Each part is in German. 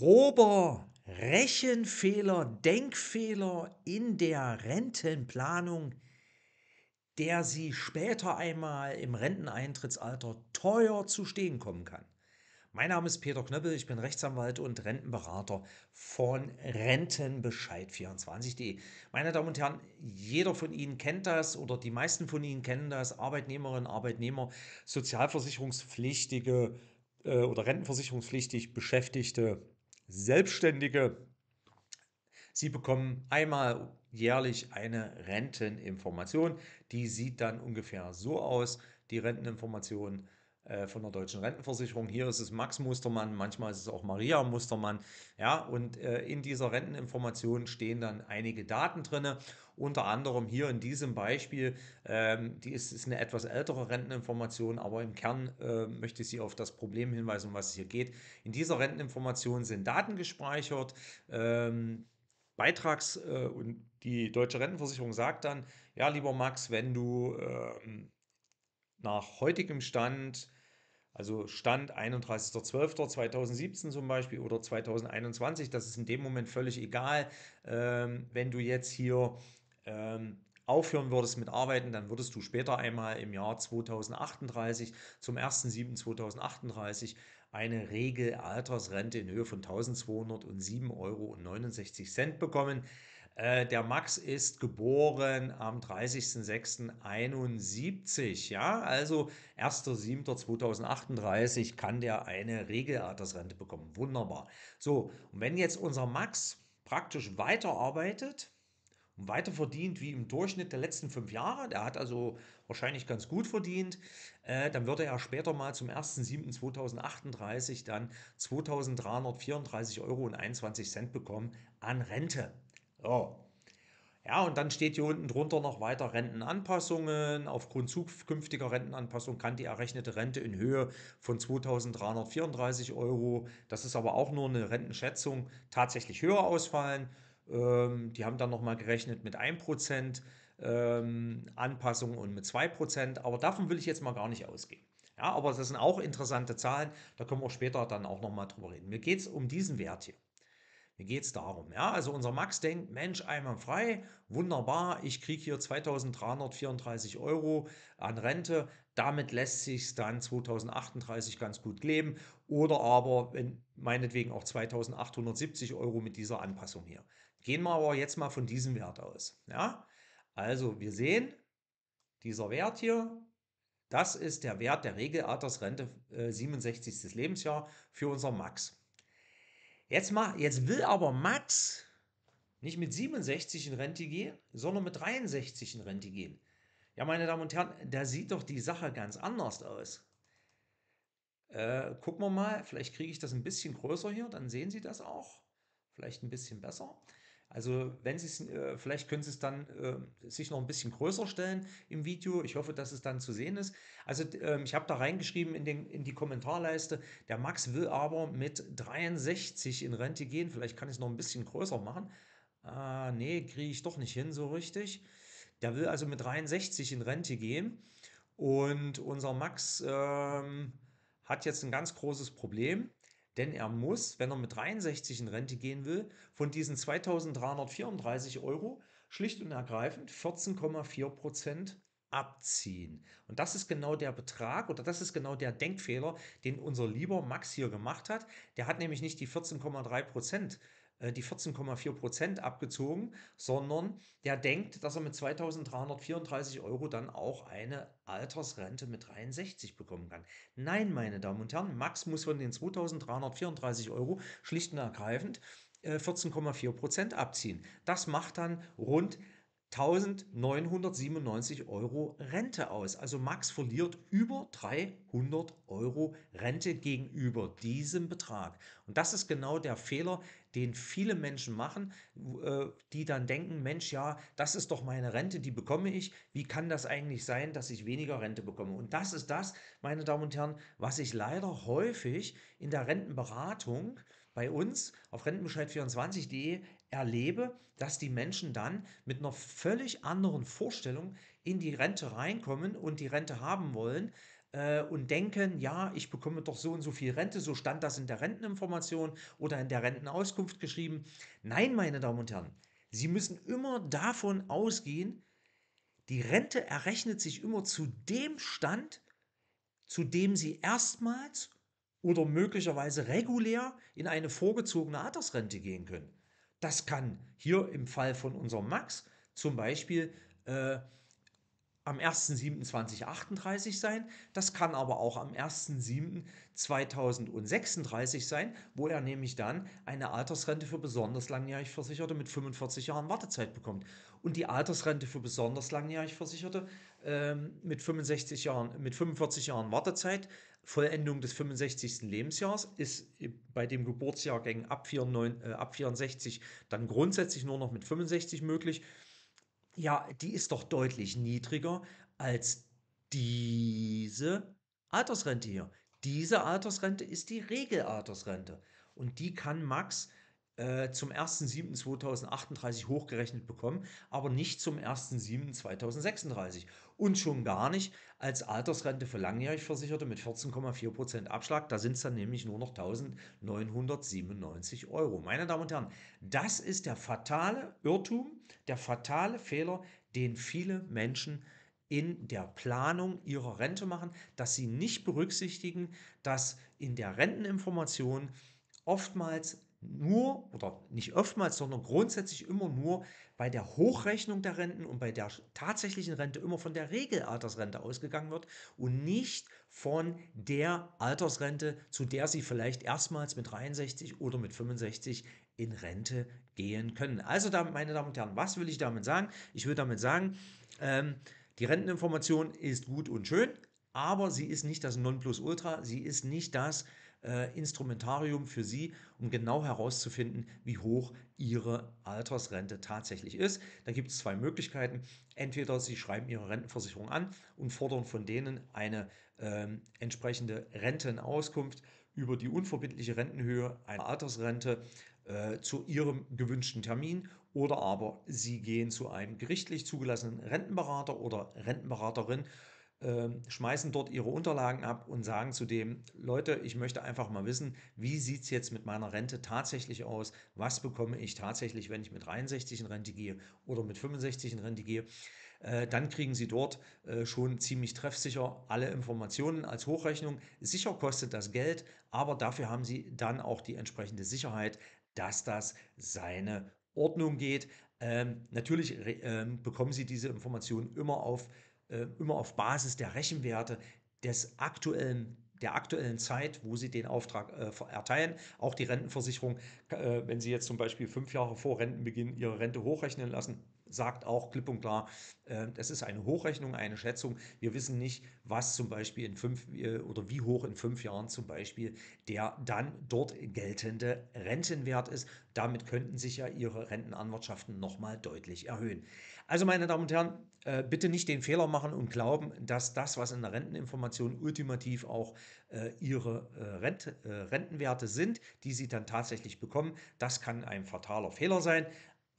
grober Rechenfehler, Denkfehler in der Rentenplanung, der sie später einmal im Renteneintrittsalter teuer zu stehen kommen kann. Mein Name ist Peter Knöppel, ich bin Rechtsanwalt und Rentenberater von Rentenbescheid24.de. Meine Damen und Herren, jeder von Ihnen kennt das oder die meisten von Ihnen kennen das, Arbeitnehmerinnen, Arbeitnehmer, sozialversicherungspflichtige äh, oder rentenversicherungspflichtig Beschäftigte Selbstständige. Sie bekommen einmal jährlich eine Renteninformation. Die sieht dann ungefähr so aus. Die Renteninformation äh, von der deutschen Rentenversicherung. Hier ist es Max Mustermann, manchmal ist es auch Maria Mustermann. Ja, und äh, in dieser Renteninformation stehen dann einige Daten drin. Unter anderem hier in diesem Beispiel, ähm, die ist, ist eine etwas ältere Renteninformation, aber im Kern äh, möchte ich Sie auf das Problem hinweisen, um was es hier geht. In dieser Renteninformation sind Daten gespeichert. Ähm, Beitrags- und die deutsche Rentenversicherung sagt dann, ja, lieber Max, wenn du ähm, nach heutigem Stand also Stand 31.12.2017 zum Beispiel oder 2021, das ist in dem Moment völlig egal. Ähm, wenn du jetzt hier ähm, aufhören würdest mit Arbeiten, dann würdest du später einmal im Jahr 2038, zum 1.7.2038, eine Regelaltersrente in Höhe von 1207,69 Euro bekommen. Äh, der Max ist geboren am 30.06.71. Ja, also 1.07.2038 kann der eine Regelaltersrente bekommen. Wunderbar. So, und wenn jetzt unser Max praktisch weiterarbeitet, und weiter verdient wie im Durchschnitt der letzten fünf Jahre, der hat also wahrscheinlich ganz gut verdient, äh, dann würde er später mal zum 1.07.2038 dann 2.334,21 Euro bekommen an Rente. So. Ja, und dann steht hier unten drunter noch weiter Rentenanpassungen. Aufgrund zukünftiger Rentenanpassung kann die errechnete Rente in Höhe von 2.334 Euro, das ist aber auch nur eine Rentenschätzung, tatsächlich höher ausfallen. Ähm, die haben dann nochmal gerechnet mit 1% ähm, Anpassung und mit 2%, aber davon will ich jetzt mal gar nicht ausgehen. Ja, aber das sind auch interessante Zahlen, da können wir später dann auch nochmal drüber reden. Mir geht es um diesen Wert hier. Mir geht es darum. Ja, also unser Max denkt, Mensch, einmal frei, wunderbar, ich kriege hier 2334 Euro an Rente. Damit lässt sich dann 2038 ganz gut leben. Oder aber in, meinetwegen auch 2870 Euro mit dieser Anpassung hier. Gehen wir aber jetzt mal von diesem Wert aus. Ja, also wir sehen, dieser Wert hier, das ist der Wert der Regelaltersrente äh, 67. Lebensjahr für unser Max. Jetzt, mach, jetzt will aber Max nicht mit 67 in Rente gehen, sondern mit 63 in Rente gehen. Ja, meine Damen und Herren, da sieht doch die Sache ganz anders aus. Äh, gucken wir mal, vielleicht kriege ich das ein bisschen größer hier, dann sehen Sie das auch. Vielleicht ein bisschen besser. Also wenn sie es, äh, vielleicht können sie es dann äh, sich noch ein bisschen größer stellen im Video. Ich hoffe, dass es dann zu sehen ist. Also äh, ich habe da reingeschrieben in, den, in die Kommentarleiste, der Max will aber mit 63 in Rente gehen. Vielleicht kann ich es noch ein bisschen größer machen. Ah, nee, kriege ich doch nicht hin so richtig. Der will also mit 63 in Rente gehen. Und unser Max ähm, hat jetzt ein ganz großes Problem. Denn er muss, wenn er mit 63 in Rente gehen will, von diesen 2334 Euro schlicht und ergreifend 14,4 Prozent abziehen. Und das ist genau der Betrag oder das ist genau der Denkfehler, den unser lieber Max hier gemacht hat. Der hat nämlich nicht die 14,3 Prozent äh, die 14,4 Prozent abgezogen, sondern der denkt, dass er mit 2334 Euro dann auch eine Altersrente mit 63 bekommen kann. Nein, meine Damen und Herren, Max muss von den 2334 Euro schlicht und ergreifend 14,4 äh, Prozent abziehen. Das macht dann rund 1997 Euro Rente aus. Also Max verliert über 300 Euro Rente gegenüber diesem Betrag. Und das ist genau der Fehler, den viele Menschen machen, äh, die dann denken, Mensch, ja, das ist doch meine Rente, die bekomme ich. Wie kann das eigentlich sein, dass ich weniger Rente bekomme? Und das ist das, meine Damen und Herren, was ich leider häufig in der Rentenberatung bei uns auf rentenbescheid24.de erlebe, dass die Menschen dann mit einer völlig anderen Vorstellung in die Rente reinkommen und die Rente haben wollen, äh, und denken, ja, ich bekomme doch so und so viel Rente, so stand das in der Renteninformation oder in der Rentenauskunft geschrieben. Nein, meine Damen und Herren, Sie müssen immer davon ausgehen, die Rente errechnet sich immer zu dem Stand, zu dem sie erstmals oder möglicherweise regulär in eine vorgezogene Altersrente gehen können. Das kann hier im Fall von unserem Max zum Beispiel äh, am 1.7.2038 sein, das kann aber auch am 1.7.2036 sein, wo er nämlich dann eine Altersrente für besonders langjährig Versicherte mit 45 Jahren Wartezeit bekommt. Und die Altersrente für besonders langjährig Versicherte ähm, mit, 65 Jahren, mit 45 Jahren Wartezeit, Vollendung des 65. Lebensjahres, ist bei dem Geburtsjahrgängen ab, 49, äh, ab 64 dann grundsätzlich nur noch mit 65 möglich ja, die ist doch deutlich niedriger als diese Altersrente hier. Diese Altersrente ist die Regelaltersrente und die kann Max äh, zum 1.7.2038 hochgerechnet bekommen, aber nicht zum 1.7.2036 und schon gar nicht als Altersrente für langjährig Versicherte mit 14,4% Abschlag. Da sind es dann nämlich nur noch 1.997 Euro. Meine Damen und Herren, das ist der fatale Irrtum, der fatale Fehler, den viele Menschen in der Planung ihrer Rente machen, dass sie nicht berücksichtigen, dass in der Renteninformation oftmals nur oder nicht oftmals, sondern grundsätzlich immer nur bei der Hochrechnung der Renten und bei der tatsächlichen Rente immer von der Regelaltersrente ausgegangen wird und nicht von der Altersrente, zu der Sie vielleicht erstmals mit 63 oder mit 65 in Rente gehen können. Also, damit, meine Damen und Herren, was will ich damit sagen? Ich will damit sagen, ähm, die Renteninformation ist gut und schön, aber sie ist nicht das Nonplusultra, sie ist nicht das, äh, Instrumentarium für Sie, um genau herauszufinden, wie hoch Ihre Altersrente tatsächlich ist. Da gibt es zwei Möglichkeiten. Entweder Sie schreiben Ihre Rentenversicherung an und fordern von denen eine äh, entsprechende Rentenauskunft über die unverbindliche Rentenhöhe einer Altersrente äh, zu Ihrem gewünschten Termin oder aber Sie gehen zu einem gerichtlich zugelassenen Rentenberater oder Rentenberaterin ähm, schmeißen dort ihre Unterlagen ab und sagen zu dem, Leute, ich möchte einfach mal wissen, wie sieht es jetzt mit meiner Rente tatsächlich aus? Was bekomme ich tatsächlich, wenn ich mit 63 in Rente gehe oder mit 65 in Rente gehe? Äh, dann kriegen Sie dort äh, schon ziemlich treffsicher alle Informationen als Hochrechnung. Sicher kostet das Geld, aber dafür haben Sie dann auch die entsprechende Sicherheit, dass das seine Ordnung geht. Ähm, natürlich ähm, bekommen Sie diese Informationen immer auf äh, immer auf Basis der Rechenwerte des aktuellen der aktuellen Zeit, wo sie den Auftrag äh, erteilen. Auch die Rentenversicherung, äh, wenn sie jetzt zum Beispiel fünf Jahre vor Rentenbeginn ihre Rente hochrechnen lassen, sagt auch klipp und klar, es äh, ist eine Hochrechnung, eine Schätzung. Wir wissen nicht, was zum Beispiel in fünf äh, oder wie hoch in fünf Jahren zum Beispiel der dann dort geltende Rentenwert ist. Damit könnten sich ja Ihre Rentenanwartschaften nochmal deutlich erhöhen. Also, meine Damen und Herren, äh, bitte nicht den Fehler machen und glauben, dass das, was in der Renteninformation ultimativ auch Ihre Rente, Rentenwerte sind, die Sie dann tatsächlich bekommen, das kann ein fataler Fehler sein.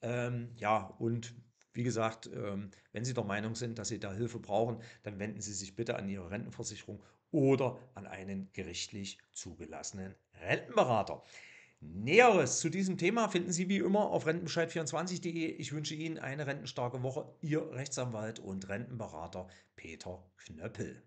Ähm, ja, und wie gesagt, ähm, wenn Sie der Meinung sind, dass Sie da Hilfe brauchen, dann wenden Sie sich bitte an Ihre Rentenversicherung oder an einen gerichtlich zugelassenen Rentenberater. Näheres zu diesem Thema finden Sie wie immer auf rentenbescheid24.de. Ich wünsche Ihnen eine rentenstarke Woche. Ihr Rechtsanwalt und Rentenberater Peter Knöppel.